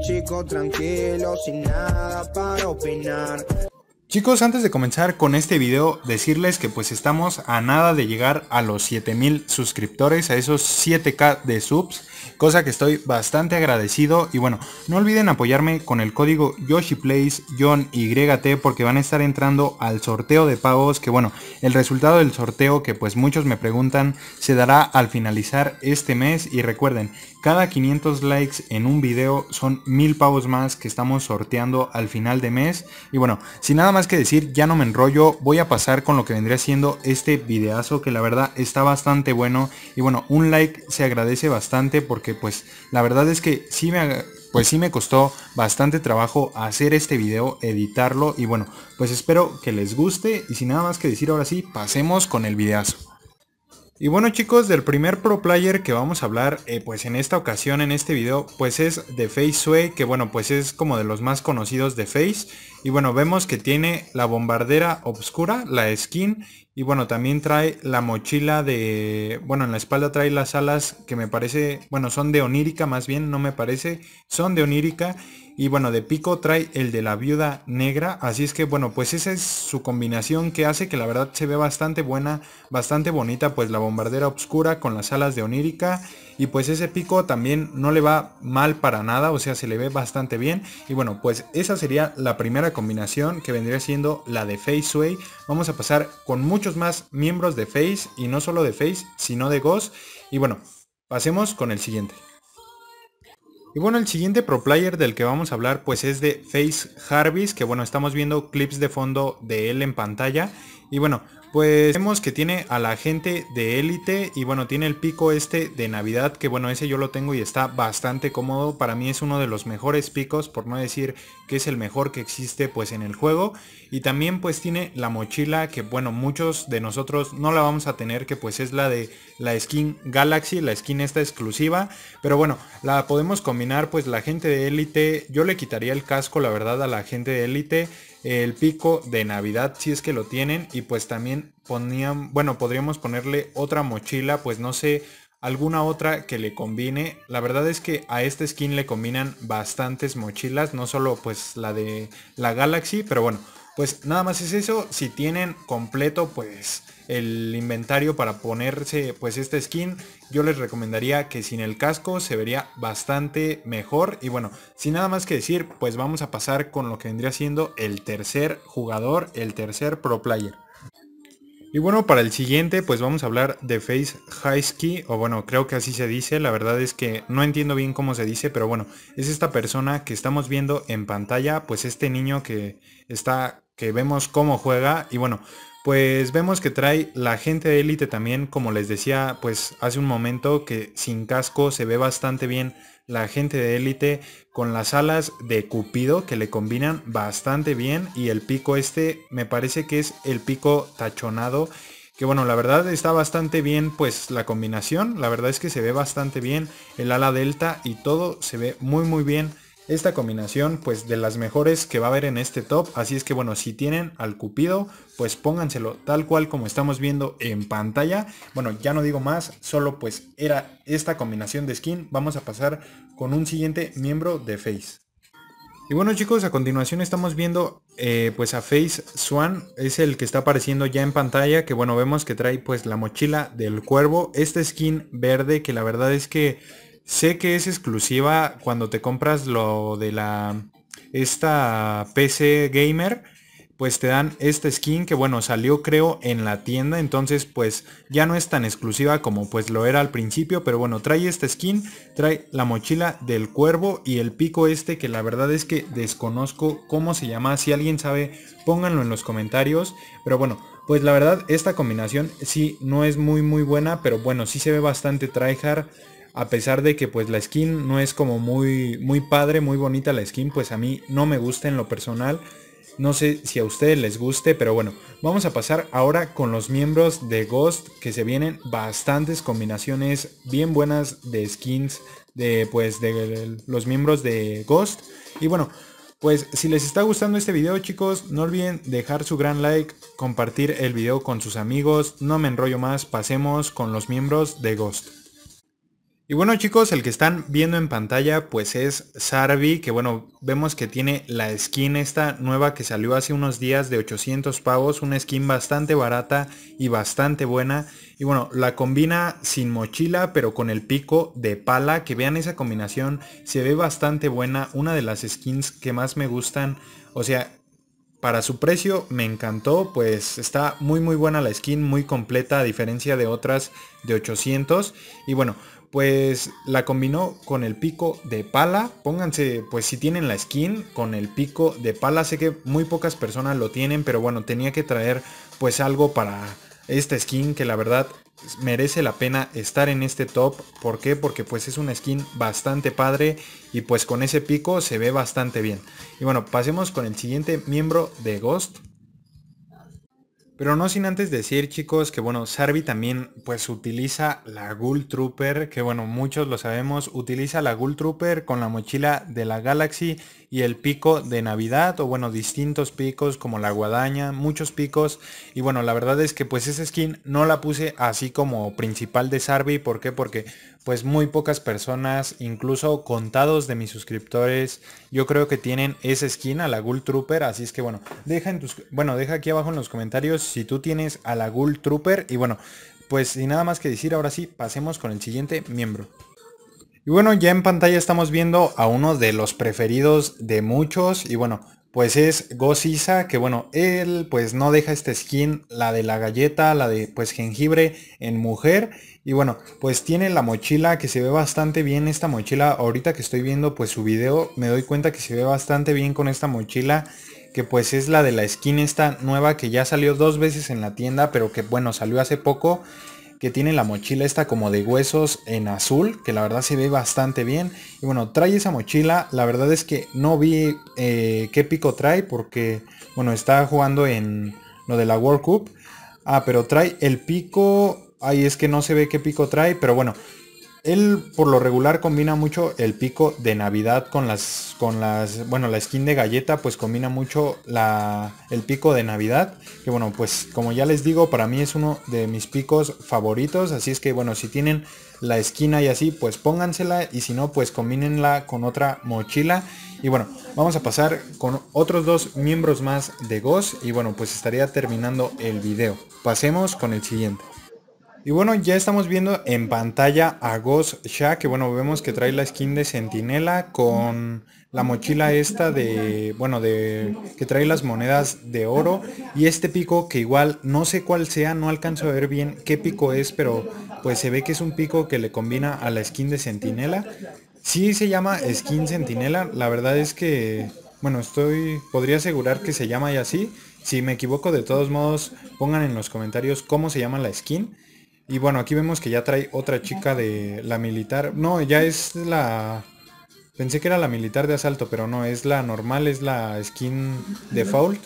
chico tranquilo, sin nada para opinar. Chicos, antes de comenzar con este video, decirles que pues estamos a nada de llegar a los 7000 suscriptores, a esos 7k de subs, cosa que estoy bastante agradecido y bueno, no olviden apoyarme con el código YoshiPlays, porque van a estar entrando al sorteo de pagos, que bueno, el resultado del sorteo que pues muchos me preguntan se dará al finalizar este mes y recuerden cada 500 likes en un video son mil pavos más que estamos sorteando al final de mes. Y bueno, sin nada más que decir, ya no me enrollo, voy a pasar con lo que vendría siendo este videazo que la verdad está bastante bueno. Y bueno, un like se agradece bastante porque pues la verdad es que sí me, pues sí me costó bastante trabajo hacer este video, editarlo y bueno, pues espero que les guste y sin nada más que decir ahora sí, pasemos con el videazo. Y bueno chicos, del primer pro player que vamos a hablar eh, pues en esta ocasión, en este video, pues es de Face Sue, que bueno pues es como de los más conocidos de Face. Y bueno, vemos que tiene la bombardera obscura, la skin, y bueno, también trae la mochila de, bueno en la espalda trae las alas que me parece, bueno son de onírica más bien, no me parece, son de onírica. Y bueno, de pico trae el de la viuda negra. Así es que bueno, pues esa es su combinación que hace que la verdad se ve bastante buena, bastante bonita. Pues la bombardera oscura con las alas de onírica. Y pues ese pico también no le va mal para nada. O sea, se le ve bastante bien. Y bueno, pues esa sería la primera combinación que vendría siendo la de Face Sway. Vamos a pasar con muchos más miembros de Face. Y no solo de Face, sino de Ghost. Y bueno, pasemos con el siguiente. Y bueno, el siguiente pro player del que vamos a hablar pues es de Face Jarvis, que bueno, estamos viendo clips de fondo de él en pantalla. Y bueno, pues vemos que tiene a la gente de élite y bueno, tiene el pico este de Navidad, que bueno, ese yo lo tengo y está bastante cómodo. Para mí es uno de los mejores picos, por no decir que es el mejor que existe pues en el juego. Y también pues tiene la mochila que bueno, muchos de nosotros no la vamos a tener, que pues es la de la skin Galaxy, la skin esta exclusiva. Pero bueno, la podemos combinar pues la gente de élite, yo le quitaría el casco la verdad a la gente de élite el pico de Navidad si es que lo tienen y pues también ponían, bueno, podríamos ponerle otra mochila, pues no sé, alguna otra que le combine. La verdad es que a este skin le combinan bastantes mochilas, no solo pues la de la Galaxy, pero bueno, pues nada más es eso. Si tienen completo pues el inventario para ponerse pues esta skin, yo les recomendaría que sin el casco se vería bastante mejor. Y bueno, sin nada más que decir, pues vamos a pasar con lo que vendría siendo el tercer jugador, el tercer pro player. Y bueno, para el siguiente pues vamos a hablar de Face HighSki o bueno, creo que así se dice, la verdad es que no entiendo bien cómo se dice, pero bueno, es esta persona que estamos viendo en pantalla, pues este niño que está, que vemos cómo juega, y bueno, pues vemos que trae la gente de élite también, como les decía pues hace un momento, que sin casco se ve bastante bien la gente de élite con las alas de Cupido que le combinan bastante bien y el pico este me parece que es el pico tachonado que bueno, la verdad está bastante bien pues la combinación, la verdad es que se ve bastante bien el ala delta y todo se ve muy muy bien esta combinación pues de las mejores que va a haber en este top. Así es que bueno, si tienen al Cupido, pues pónganselo tal cual como estamos viendo en pantalla. Bueno, ya no digo más, solo pues era esta combinación de skin. Vamos a pasar con un siguiente miembro de Face. Y bueno chicos, a continuación estamos viendo eh, pues a Face Swan, es el que está apareciendo ya en pantalla, que bueno, vemos que trae pues la mochila del cuervo, esta skin verde que la verdad es que Sé que es exclusiva cuando te compras lo de la esta PC gamer, pues te dan esta skin que bueno, salió creo en la tienda, entonces pues ya no es tan exclusiva como pues lo era al principio, pero bueno, trae esta skin, trae la mochila del cuervo y el pico este que la verdad es que desconozco cómo se llama, si alguien sabe pónganlo en los comentarios, pero bueno, pues la verdad esta combinación sí no es muy muy buena, pero bueno, sí se ve bastante tryhard a pesar de que pues la skin no es como muy, muy padre, muy bonita la skin, pues a mí no me gusta en lo personal. No sé si a ustedes les guste, pero bueno, vamos a pasar ahora con los miembros de Ghost que se vienen bastantes combinaciones bien buenas de skins de pues de los miembros de Ghost. Y bueno, pues si les está gustando este video chicos, no olviden dejar su gran like, compartir el video con sus amigos. No me enrollo más, pasemos con los miembros de Ghost. Y bueno chicos, el que están viendo en pantalla pues es Sarvi, que bueno, vemos que tiene la skin esta nueva que salió hace unos días de 800 pavos, una skin bastante barata y bastante buena. Y bueno, la combina sin mochila pero con el pico de pala, que vean esa combinación, se ve bastante buena, una de las skins que más me gustan. O sea, para su precio me encantó, pues está muy muy buena la skin, muy completa a diferencia de otras de 800. Y bueno, pues la combinó con el pico de pala. Pónganse, pues si tienen la skin, con el pico de pala. Sé que muy pocas personas lo tienen, pero bueno, tenía que traer pues algo para esta skin que la verdad merece la pena estar en este top. ¿Por qué? Porque pues es una skin bastante padre y pues con ese pico se ve bastante bien. Y bueno, pasemos con el siguiente miembro de Ghost. Pero no sin antes decir, chicos, que bueno, Sarvi también pues utiliza la Ghoul Trooper, que bueno, muchos lo sabemos, utiliza la Ghoul Trooper con la mochila de la Galaxy y el pico de Navidad, o bueno, distintos picos como la guadaña, muchos picos. Y bueno, la verdad es que pues esa skin no la puse así como principal de Sarvi, ¿por qué? Porque pues muy pocas personas, incluso contados de mis suscriptores, yo creo que tienen esa esquina, la Ghoul Trooper, así es que bueno, deja en tus, bueno, deja aquí abajo en los comentarios si tú tienes a la Ghoul Trooper y bueno, pues sin nada más que decir, ahora sí, pasemos con el siguiente miembro. Y bueno, ya en pantalla estamos viendo a uno de los preferidos de muchos y bueno, pues es Goziza. que bueno, él pues no deja este skin, la de la galleta, la de pues jengibre en mujer. Y bueno, pues tiene la mochila que se ve bastante bien esta mochila. Ahorita que estoy viendo pues su video me doy cuenta que se ve bastante bien con esta mochila. Que pues es la de la skin esta nueva que ya salió dos veces en la tienda, pero que bueno, salió hace poco que tiene la mochila esta como de huesos en azul, que la verdad se ve bastante bien. Y bueno, trae esa mochila, la verdad es que no vi eh, qué pico trae porque, bueno, está jugando en lo de la World Cup. Ah, pero trae el pico, ahí es que no se ve qué pico trae, pero bueno, él por lo regular combina mucho el pico de Navidad con las, con las, bueno, la skin de galleta, pues combina mucho la, el pico de Navidad. Que bueno, pues como ya les digo, para mí es uno de mis picos favoritos. Así es que bueno, si tienen la esquina y así, pues póngansela y si no, pues combínenla con otra mochila. Y bueno, vamos a pasar con otros dos miembros más de Ghost y bueno, pues estaría terminando el video. Pasemos con el siguiente. Y bueno, ya estamos viendo en pantalla a Ghost Shah, que bueno, vemos que trae la skin de Sentinela con la mochila esta de, bueno, de que trae las monedas de oro y este pico que igual no sé cuál sea, no alcanzo a ver bien qué pico es, pero pues se ve que es un pico que le combina a la skin de Sentinela. Sí se llama skin Sentinela, la verdad es que, bueno, estoy, podría asegurar que se llama y así. Si me equivoco, de todos modos, pongan en los comentarios cómo se llama la skin. Y bueno, aquí vemos que ya trae otra chica de la militar. No, ya es la... Pensé que era la militar de asalto, pero no, es la normal, es la skin default.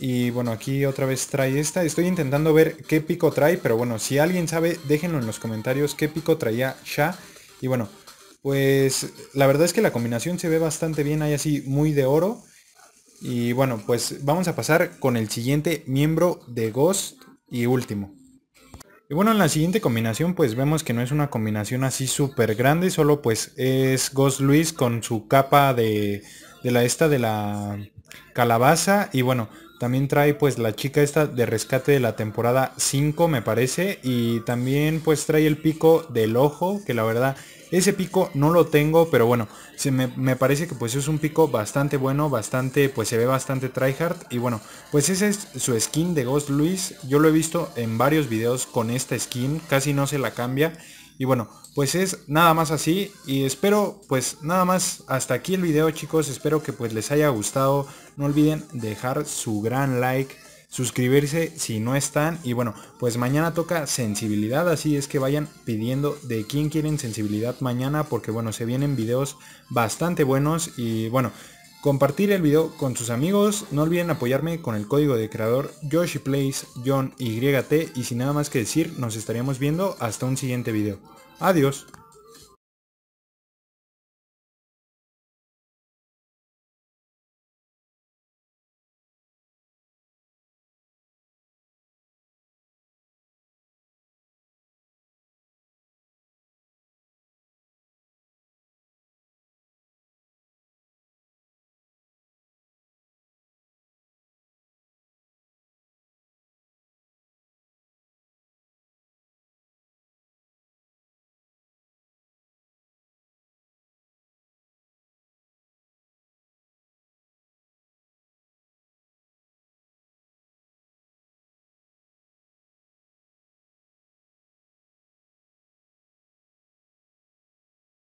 Y bueno, aquí otra vez trae esta. Estoy intentando ver qué pico trae, pero bueno, si alguien sabe, déjenlo en los comentarios qué pico traía Sha. Y bueno, pues la verdad es que la combinación se ve bastante bien, hay así muy de oro. Y bueno, pues vamos a pasar con el siguiente miembro de Ghost y último. Y bueno, en la siguiente combinación pues vemos que no es una combinación así súper grande, solo pues es Ghost Luis con su capa de, la esta de la calabaza y bueno, también trae pues la chica esta de rescate de la temporada 5 me parece. Y también pues trae el pico del ojo. Que la verdad ese pico no lo tengo, pero bueno, me, parece que pues es un pico bastante bueno, bastante, pues se ve bastante tryhard. Y bueno, pues ese es su skin de Ghost Luis. Yo lo he visto en varios videos con esta skin, casi no se la cambia. Y bueno, pues es nada más así y espero pues nada más hasta aquí el video chicos. Espero que pues les haya gustado. No olviden dejar su gran like suscribirse si no están. Y bueno, pues mañana toca sensibilidad, así es que vayan pidiendo de quién quieren sensibilidad mañana, porque bueno, se vienen videos bastante buenos y bueno. Compartir el video con sus amigos, no olviden apoyarme con el código de creador place John YT y sin nada más que decir, nos estaríamos viendo hasta un siguiente video. Adiós.